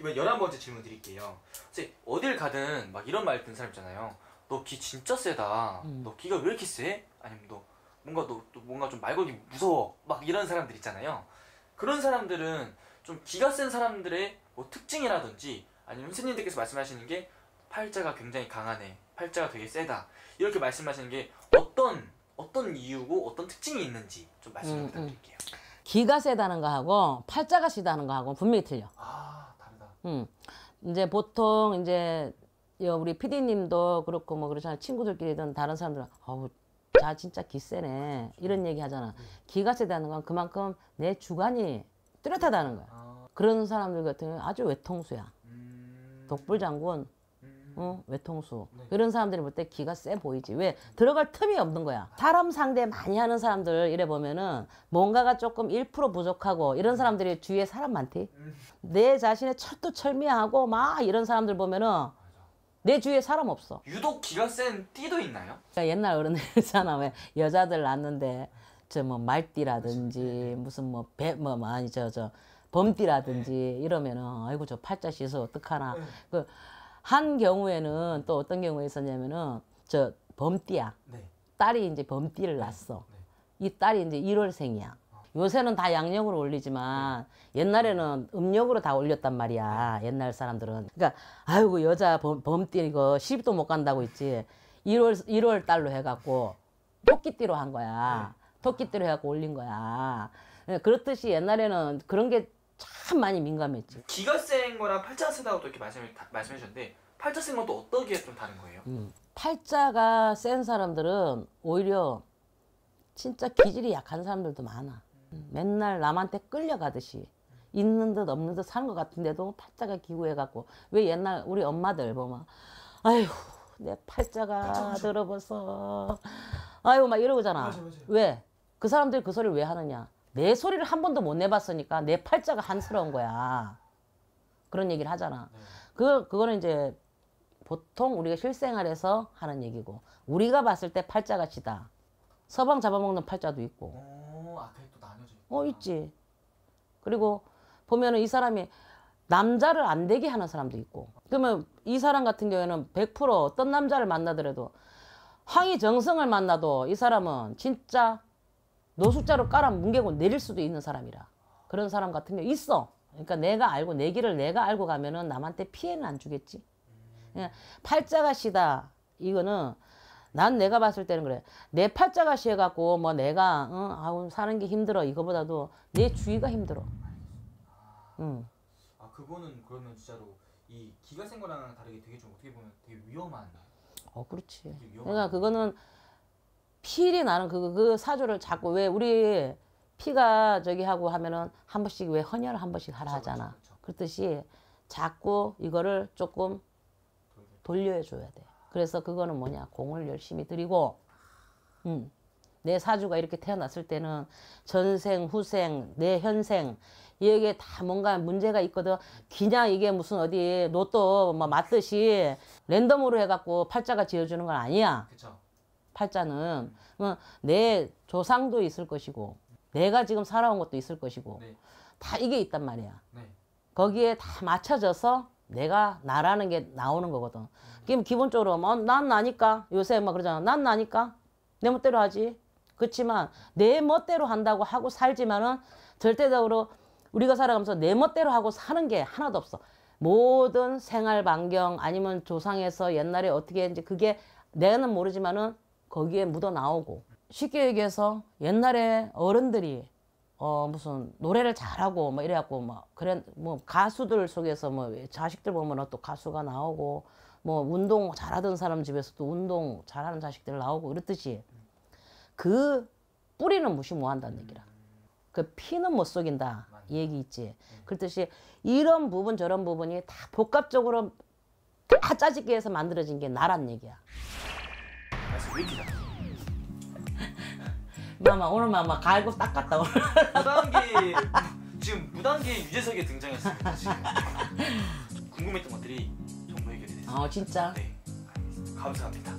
이번 열한 번째 질문 드릴게요. 이제 어딜 가든 막 이런 말 듣는 사람 있잖아요. 너 귀 진짜 세다. 음. 너귀가왜 이렇게 세? 아니면 너 뭔가 너, 너 뭔가 좀 말걸기 무서워. 막 이런 사람들 있잖아요. 그런 사람들은 좀귀가센 사람들의 뭐 특징이라든지 아니면 선생님들께서 말씀하시는 게 팔자가 굉장히 강하네. 팔자가 되게 세다. 이렇게 말씀하시는 게 어떤 어떤 이유고 어떤 특징이 있는지 좀 말씀 음, 좀 음. 부탁드릴게요. 귀가 세다는 거하고 팔자가 세다는 거하고 분명히 틀려. 아. 음. 이제 보통 이제 여 우리 피디님도 그렇고 뭐 그렇잖아 친구들끼리든 다른 사람들은 어우 자 진짜 기세네 이런 얘기 하잖아 기가 세다는 건 그만큼 내 주관이 뚜렷하다는 거야 아. 그런 사람들 같은 경우 아주 외통수야 음. 독불장군 어? 외통수 네. 이런 사람들이 볼 때 기가 세 보이지 왜 들어갈 틈이 없는 거야 사람 상대 많이 하는 사람들 이래 보면은 뭔가가 조금 1% 부족하고 이런 사람들이 주위에 사람 많대 음. 내 자신의 철두철미하고 막 이런 사람들 보면은 내 주위에 사람 없어 유독 기가 센 띠도 있나요? 그러니까 옛날 어른들 있잖아 왜 여자들 낳는데 저 뭐 말띠라든지 네. 무슨 뭐 배뭐 뭐, 아니 저저 범띠라든지 네. 이러면은 아이고 저 팔자 씻어 어떡하나 네. 그한 경우에는 또 어떤 경우에 있었냐면은 저 범띠야. 네. 딸이 이제 범띠를 낳았어. 네. 이 딸이 이제 1월생이야. 어. 요새는 다 양력으로 올리지만 네. 옛날에는 음력으로 다 올렸단 말이야. 네. 옛날 사람들은. 그러니까 아이고 여자 범, 범띠 이거 시집도 못 간다고 했지. 1월 1월 달로 해 갖고 토끼띠로 한 거야. 네. 토끼띠로 해 갖고 올린 거야. 그렇듯이 옛날에는 그런 게참 많이 민감했지. 기가 센 거랑 팔자 세다고 또 이렇게 말씀, 말씀해 주셨는데 팔자 센 것도 어떻게 좀 다른 거예요? 음. 팔자가 센 사람들은 오히려 진짜 기질이 약한 사람들도 많아. 맨날 남한테 끌려가듯이 있는 듯 없는 듯 사는 것 같은데도 팔자가 기구해갖고 왜 옛날 우리 엄마들 보면 뭐 아휴 내 팔자가 들어보서 아유 막이러고맞아 왜? 그 사람들이 그 소리를 왜 하느냐. 내 소리를 한 번도 못 내봤으니까 내 팔자가 한스러운 거야. 그런 얘기를 하잖아. 네. 그 그거는 이제 보통 우리가 실생활에서 하는 얘기고 우리가 봤을 때팔자가지다 서방 잡아먹는 팔자도 있고. 오, 아, 그게 또 나눠져 있 어, 있지. 그리고 보면은 이 사람이 남자를 안 되게 하는 사람도 있고. 그러면 이 사람 같은 경우에는 100% 어떤 남자를 만나더라도 황희 정성을 만나도 이 사람은 진짜 노숙자로 깔아 뭉개고 내릴 수도 있는 사람이라 그런 사람 같으면 있어 그러니까 내가 알고 내 길을 내가 알고 가면은 남한테 피해는 안 주겠지 예, 팔자가 시다 이거는 난 내가 봤을 때는 그래 내 팔자가 시해갖고 뭐 내가 응, 어, 아우 사는 게 힘들어 이거보다도 내 주위가 힘들어 응. 아 그거는 그러면 진짜로 이 기가 생거랑 다르게 되게 좀 어떻게 보면 되게 위험한 어 그렇지 그러니까 그거는 필이 나는 그, 그사주를 자꾸 왜 우리 피가 저기 하고 하면은 한 번씩 왜 헌혈을 한 번씩 하라 하잖아. 그렇죠, 그렇죠. 그렇듯이 자꾸 이거를 조금 돌려줘야 돼. 그래서 그거는 뭐냐 공을 열심히 들이고 음. 내 사주가 이렇게 태어났을 때는 전생, 후생, 내 현생 이게 다 뭔가 문제가 있거든. 그냥 이게 무슨 어디 로또 뭐 맞듯이 랜덤으로 해갖고 팔자가 지어주는 건 아니야. 그쵸. 팔자는 그내 조상도 있을 것이고 내가 지금 살아온 것도 있을 것이고 네. 다 이게 있단 말이야. 네. 거기에 다 맞춰져서 내가 나라는 게 나오는 거거든. 음. 그럼 기본적으로 뭐, 어, 난 나니까 요새 막 그러잖아. 난 나니까 내 멋대로 하지. 그렇지만 내 멋대로 한다고 하고 살지만은 절대적으로 우리가 살아가면서 내 멋대로 하고 사는 게 하나도 없어. 모든 생활 반경 아니면 조상에서 옛날에 어떻게 했는지 그게 내는 모르지만은 거기에 묻어 나오고 쉽게 얘기해서 옛날에 어른들이 어 무슨 노래를 잘하고 뭐 이래갖고 뭐 그래 뭐 가수들 속에서 뭐 자식들 보면 또 가수가 나오고 뭐 운동 잘하던 사람 집에서도 운동 잘하는 자식들 나오고 이렇듯이그 뿌리는 무시 못한다는 음. 얘기라. 그 피는 못 속인다 이 얘기 있지. 음. 그렇듯이 이런 부분 저런 부분이 다 복합적으로 다 짜집기해서 만들어진 게 나란 얘기야. 말씀 왜 이렇게 잘해? 마마 오늘 마마 갈고 닦았다 오늘 무단계 지금 무단계 유재석이 등장했습니다 지금 궁금했던 것들이 정말 해결이 됐어요 아 진짜? 네 감사합니다